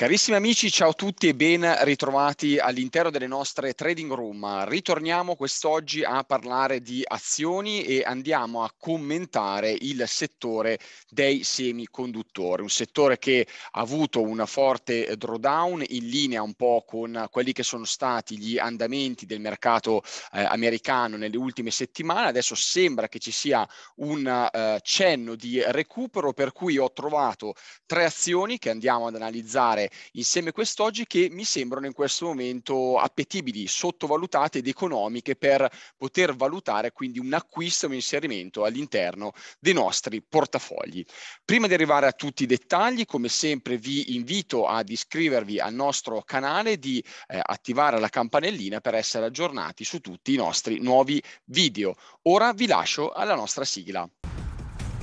Carissimi amici, ciao a tutti e ben ritrovati all'interno delle nostre trading room. Ritorniamo quest'oggi a parlare di azioni e andiamo a commentare il settore dei semiconduttori, un settore che ha avuto una forte drawdown in linea un po' con quelli che sono stati gli andamenti del mercato eh, americano nelle ultime settimane. Adesso sembra che ci sia un eh, cenno di recupero, per cui ho trovato tre azioni che andiamo ad analizzare insieme quest'oggi che mi sembrano in questo momento appetibili, sottovalutate ed economiche per poter valutare quindi un acquisto e un inserimento all'interno dei nostri portafogli. Prima di arrivare a tutti i dettagli, come sempre vi invito ad iscrivervi al nostro canale, di eh, attivare la campanellina per essere aggiornati su tutti i nostri nuovi video. Ora vi lascio alla nostra sigla.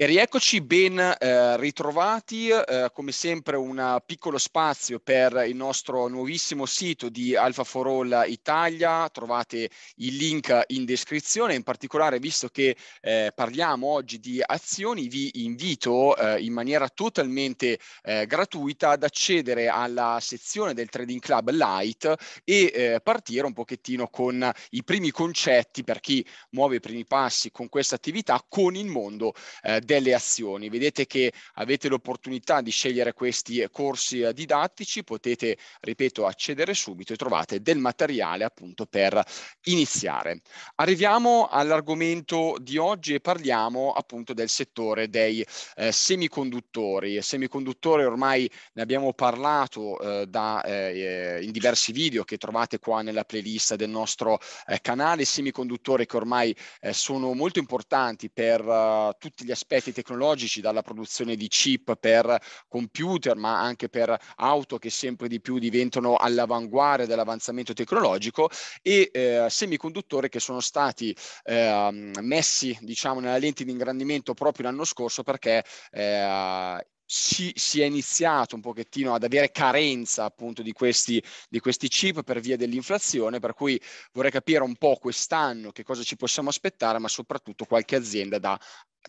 E rieccoci ben eh, ritrovati, eh, come sempre un piccolo spazio per il nostro nuovissimo sito di Alpha for All Italia, trovate il link in descrizione, in particolare visto che eh, parliamo oggi di azioni vi invito eh, in maniera totalmente eh, gratuita ad accedere alla sezione del Trading Club Lite e eh, partire un pochettino con i primi concetti per chi muove i primi passi con questa attività con il mondo eh, delle azioni. Vedete che avete l'opportunità di scegliere questi corsi didattici, potete, ripeto, accedere subito e trovate del materiale appunto per iniziare. Arriviamo all'argomento di oggi e parliamo appunto del settore dei eh, semiconduttori. Semiconduttori ormai ne abbiamo parlato eh, da, eh, in diversi video che trovate qua nella playlist del nostro eh, canale, semiconduttori che ormai eh, sono molto importanti per eh, tutti gli aspetti aspetti tecnologici, dalla produzione di chip per computer, ma anche per auto che sempre di più diventano all'avanguardia dell'avanzamento tecnologico, e eh, semiconduttori che sono stati eh, messi diciamo, nella lente di ingrandimento proprio l'anno scorso perché eh, si, si, è iniziato un pochettino ad avere carenza appunto di questi, di questi chip per via dell'inflazione, per cui vorrei capire un po' quest'anno che cosa ci possiamo aspettare, ma soprattutto qualche azienda da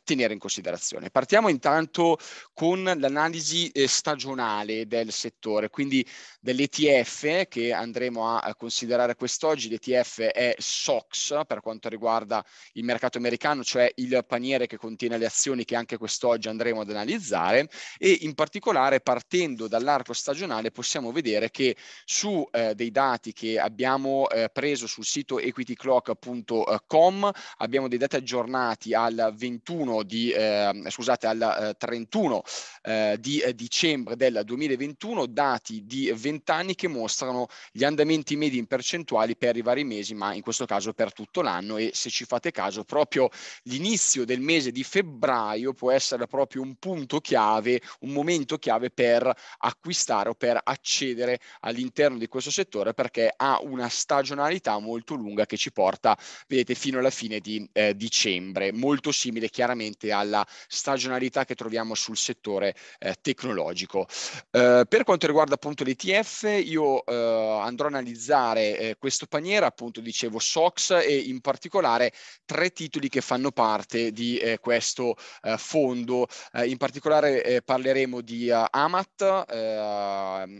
tenere in considerazione. Partiamo intanto con l'analisi eh, stagionale del settore, quindi dell'ETF che andremo a considerare quest'oggi. L'ETF è SOX per quanto riguarda il mercato americano, cioè il paniere che contiene le azioni che anche quest'oggi andremo ad analizzare e in particolare partendo dall'arco stagionale possiamo vedere che su eh, dei dati che abbiamo eh, preso sul sito equityclock.com abbiamo dei dati aggiornati al 21 31, ehm, eh, eh, di, eh, scusate, al 31 eh, di dicembre del 2021 dati di 20 anni che mostrano gli andamenti medi in percentuali per i vari mesi, ma in questo caso per tutto l'anno e se ci fate caso proprio l'inizio del mese di febbraio può essere proprio un punto chiave, un momento chiave per acquistare o per accedere all'interno di questo settore perché ha una stagionalità molto lunga che ci porta, vedete, fino alla fine di eh, dicembre, molto simile chiaramente veramente alla stagionalità che troviamo sul settore eh, tecnologico. Eh, per quanto riguarda appunto l'ETF, io eh, andrò a analizzare eh, questo paniere, appunto dicevo SOX e in particolare tre titoli che fanno parte di eh, questo eh, fondo. in particolare parleremo di uh, AMAT,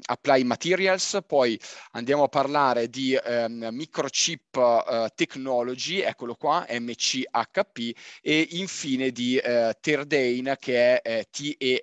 Apply Materials, poi andiamo a parlare di um, Microchip uh, Technology, eccolo qua, MCHP, e infine origine di eh, Terdane che è eh,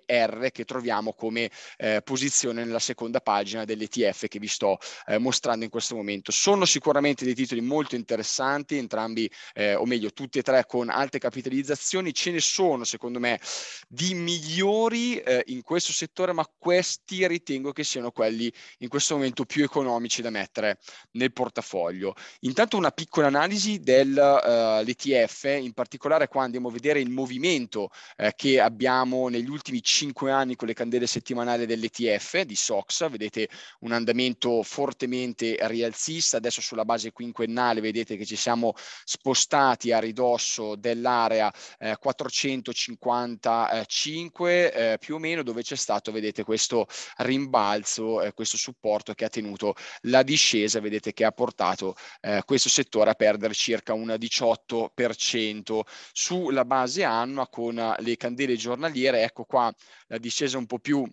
TER che troviamo come eh, posizione nella seconda pagina dell'ETF che vi sto eh, mostrando in questo momento. Sono sicuramente dei titoli molto interessanti, entrambi eh, o meglio tutti e tre con alte capitalizzazioni, ce ne sono secondo me di migliori eh, in questo settore, ma questi ritengo che siano quelli in questo momento più economici da mettere nel portafoglio. Intanto una piccola analisi dell'ETF, eh, in particolare qua andiamo a vedere nel movimento eh, che abbiamo negli ultimi cinque anni con le candele settimanali dell'ETF di SOX, vedete un andamento fortemente rialzista, adesso sulla base quinquennale vedete che ci siamo spostati a ridosso dell'area eh, 455 eh, più o meno dove c'è stato, vedete, questo rimbalzo, eh, questo supporto che ha tenuto la discesa, vedete che ha portato eh, questo settore a perdere circa un 18% sulla base base annua con le candele giornaliere, ecco qua la discesa un po' più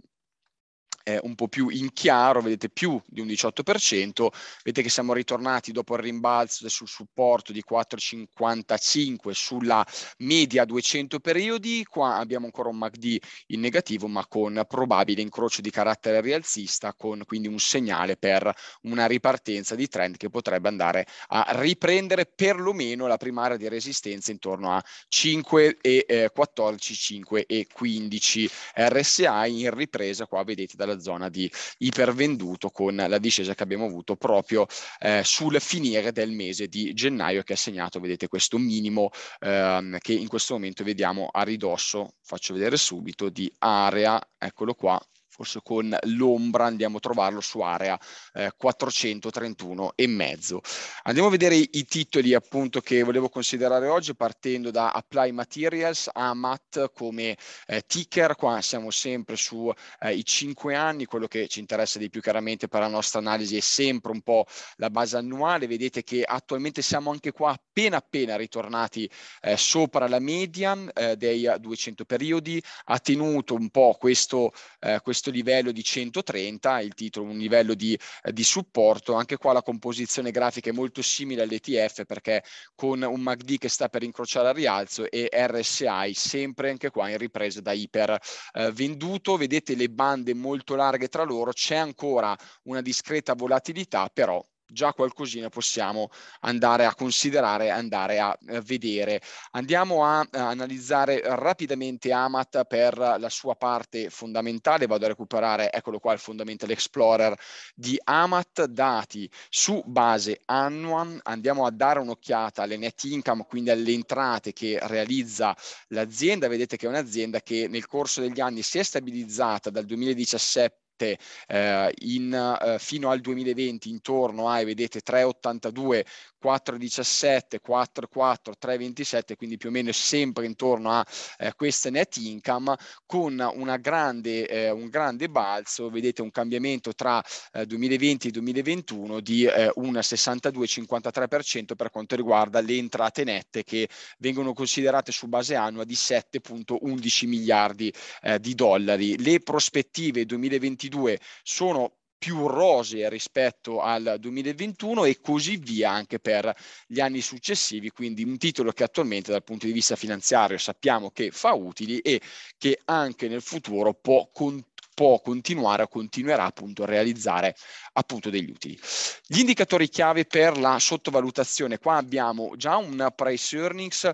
eh, un po' più in chiaro, vedete più di un 18%, vedete che siamo ritornati dopo il rimbalzo sul supporto di 4,55 sulla media 200 periodi, qua abbiamo ancora un MACD in negativo ma con probabile incrocio di carattere rialzista con quindi un segnale per una ripartenza di trend che potrebbe andare a riprendere perlomeno la primaria di resistenza intorno a 5 e eh, 14, 5 e 15 RSI in ripresa qua vedete dalla quella zona di ipervenduto con la discesa che abbiamo avuto proprio eh, sul finire del mese di gennaio che ha segnato, vedete, questo minimo ehm, che in questo momento vediamo a ridosso, faccio vedere subito, di area, eccolo qua, forse con l'ombra andiamo a trovarlo su area eh, 431 e mezzo. Andiamo a vedere i titoli appunto che volevo considerare oggi partendo da Apply Materials a MAT come eh, ticker, qua siamo sempre sui eh, 5 anni, quello che ci interessa di più chiaramente per la nostra analisi è sempre un po' la base annuale, vedete che attualmente siamo anche qua appena appena ritornati eh, sopra la median eh, dei 200 periodi, ha tenuto un po' questo, eh, questo questo livello di 130, il titolo un livello di, eh, di supporto, anche qua la composizione grafica è molto simile all'ETF perché con un MACD che sta per incrociare al rialzo e RSI sempre anche qua in ripresa da iper eh, venduto, vedete le bande molto larghe tra loro, c'è ancora una discreta volatilità, però già qualcosina possiamo andare a considerare, andare a eh, vedere. Andiamo a, eh, analizzare rapidamente Amat per la sua parte fondamentale, vado a recuperare, eccolo qua il Fundamental Explorer di Amat, dati su base annua, andiamo a dare un'occhiata alle net income, quindi alle entrate che realizza l'azienda, vedete che è un'azienda che nel corso degli anni si è stabilizzata dal 2017 vedete eh, in, eh, fino al 2020 intorno ai vedete 3,82 4,17, 4,4, 3,27, quindi più o meno sempre intorno a eh, queste net income, con una grande, eh, un grande balzo, vedete un cambiamento tra eh, 2020 e 2021 di eh, un 62-53% per quanto riguarda le entrate nette che vengono considerate su base annua di 7,11 miliardi eh, di dollari. Le prospettive 2022 2022 sono più rose rispetto al 2021 e così via anche per gli anni successivi, quindi un titolo che attualmente dal punto di vista finanziario sappiamo che fa utili e che anche nel futuro può continuare può continuare o continuerà appunto a realizzare appunto degli utili. Gli indicatori chiave per la sottovalutazione, qua abbiamo già un price earnings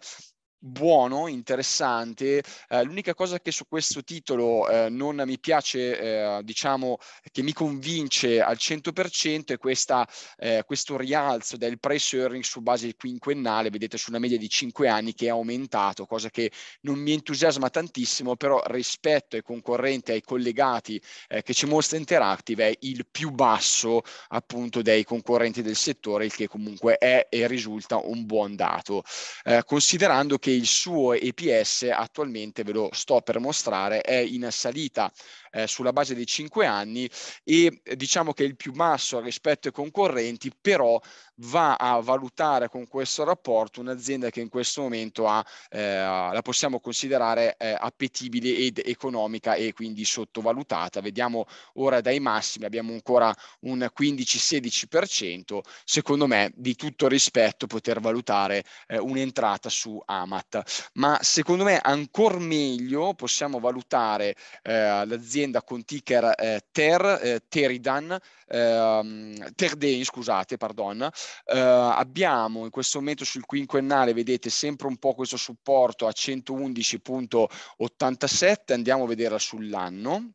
buono, interessante. Eh, l'unica cosa che su questo titolo eh, non mi piace, eh, diciamo, che mi convince al 100% è questa, eh, questo rialzo del price earning su base quinquennale, vedete su una media di 5 anni che è aumentato, cosa che non mi entusiasma tantissimo, però rispetto ai concorrenti, ai collegati eh, che ci mostra Interactive è il più basso appunto dei concorrenti del settore, il che comunque è e risulta un buon dato, eh, considerando che che il suo EPS attualmente, ve lo sto per mostrare, è in salita eh, sulla base dei 5 anni e eh, diciamo che è il più basso rispetto ai concorrenti, però va a valutare con questo rapporto un'azienda che in questo momento ha, eh, la possiamo considerare eh, appetibile ed economica e quindi sottovalutata. Vediamo ora dai massimi, abbiamo ancora un 15-16%, secondo me di tutto rispetto poter valutare eh, un'entrata su Amat. Ma secondo me ancora meglio possiamo valutare eh, l'azienda con ticker eh, Ter, eh, Teridan, ehm, Terdain, scusate, pardon, eh, abbiamo in questo momento sul quinquennale, vedete sempre un po' questo supporto a 111.87, andiamo a vederla sull'anno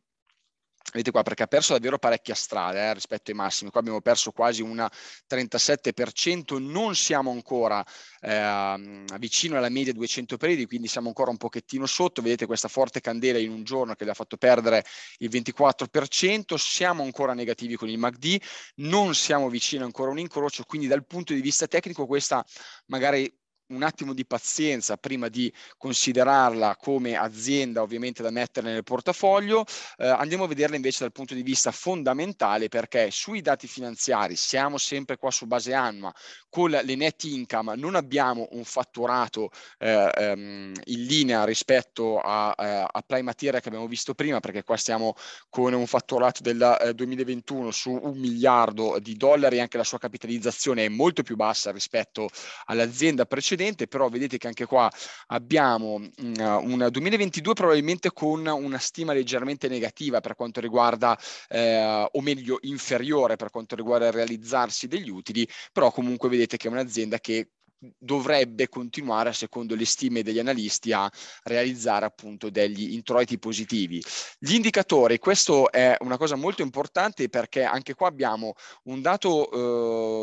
Vedete qua perché ha perso davvero parecchia strada eh, rispetto ai massimi, qua abbiamo perso quasi un 37%, non siamo ancora eh, vicino alla media 200 periodi, quindi siamo ancora un pochettino sotto, vedete questa forte candela in un giorno che le ha fatto perdere il 24%, siamo ancora negativi con il MACD, non siamo vicino ancora a un incrocio, quindi dal punto di vista tecnico questa magari un attimo di pazienza prima di considerarla come azienda ovviamente da mettere nel portafoglio, eh, andiamo a vederla invece dal punto di vista fondamentale perché sui dati finanziari siamo sempre qua su base annua, con le net income non abbiamo un fatturato eh, ehm, in linea rispetto a, a, eh, a Play Materia che abbiamo visto prima perché qua stiamo con un fatturato del eh, 2021 su un miliardo di dollari, anche la sua capitalizzazione è molto più bassa rispetto all'azienda precedente precedente, però vedete che anche qua abbiamo mm, un 2022 probabilmente con una stima leggermente negativa per quanto riguarda, eh, o meglio inferiore per quanto riguarda il realizzarsi degli utili, però comunque vedete che è un'azienda che dovrebbe continuare, secondo le stime degli analisti, a realizzare appunto degli introiti positivi. Gli indicatori, questa è una cosa molto importante perché anche qua abbiamo un dato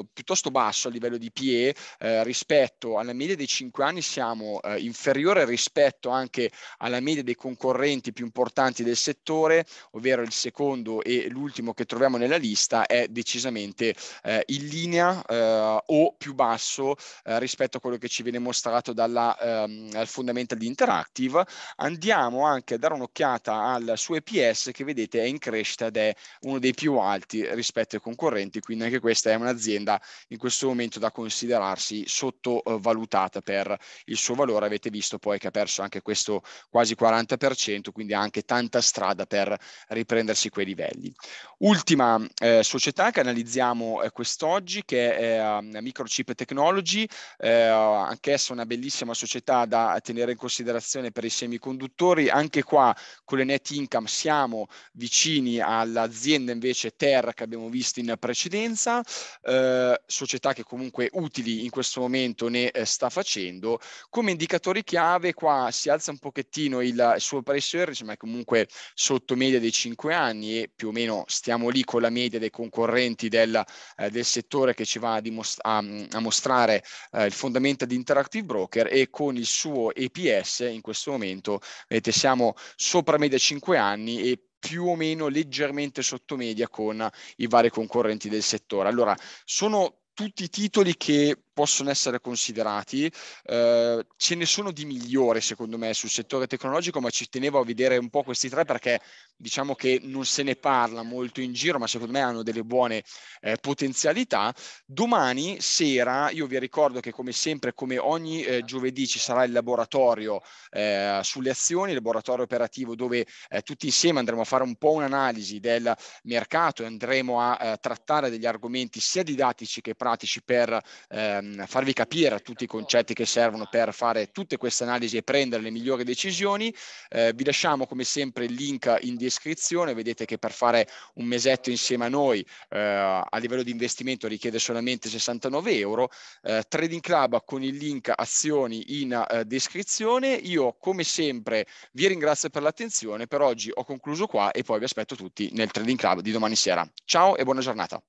eh, piuttosto basso a livello di PE eh, rispetto alla media dei 5 anni, siamo eh, inferiore rispetto anche alla media dei concorrenti più importanti del settore, ovvero il secondo e l'ultimo che troviamo nella lista è decisamente eh, in linea eh, o più basso eh, rispetto a quello che ci viene mostrato dalla, ehm, dal Fundamental Interactive, andiamo anche a dare un'occhiata al suo EPS che vedete è in crescita ed è uno dei più alti rispetto ai concorrenti, quindi anche questa è un'azienda in questo momento da considerarsi sottovalutata per il suo valore, avete visto poi che ha perso anche questo quasi 40%, quindi ha anche tanta strada per riprendersi quei livelli. Ultima eh, società che analizziamo eh, quest'oggi che è eh, Microchip Technology, eh, anch'essa una bellissima società da tenere in considerazione per i semiconduttori. Anche qua con le net income siamo vicini all'azienda invece Terra che abbiamo visto in precedenza, eh, società che comunque utili in questo momento ne eh, sta facendo. Come indicatori chiave qua si alza un pochettino il, il suo price earnings, ma è comunque sotto media dei 5 anni e più o meno stiamo lì con la media dei concorrenti del, eh, del settore che ci va a, dimostra- a, a mostrare eh, eh, il fondamento di Interactive Broker e con il suo EPS in questo momento vedete, siamo sopra media 5 anni e più o meno leggermente sotto media con i vari concorrenti del settore. Allora, sono tutti titoli che possono essere considerati. Eh, ce ne sono di migliori, secondo me, sul settore tecnologico, ma ci tenevo a vedere un po' questi tre perché diciamo che non se ne parla molto in giro, ma secondo me hanno delle buone eh, potenzialità. Domani sera, io vi ricordo che come sempre, come ogni eh, giovedì, ci sarà il laboratorio eh, sulle azioni, il laboratorio operativo dove eh, tutti insieme andremo a fare un po' un'analisi del mercato e andremo a eh, trattare degli argomenti sia didattici che pratici per ehm, farvi capire tutti i concetti che servono per fare tutte queste analisi e prendere le migliori decisioni. Eh, vi lasciamo come sempre il link in descrizione, vedete che per fare un mesetto insieme a noi eh, a livello di investimento richiede solamente 69 euro. Eh, Trading Club con il link azioni in eh, descrizione. Io come sempre vi ringrazio per l'attenzione, per oggi ho concluso qua e poi vi aspetto tutti nel Trading Club di domani sera. Ciao e buona giornata.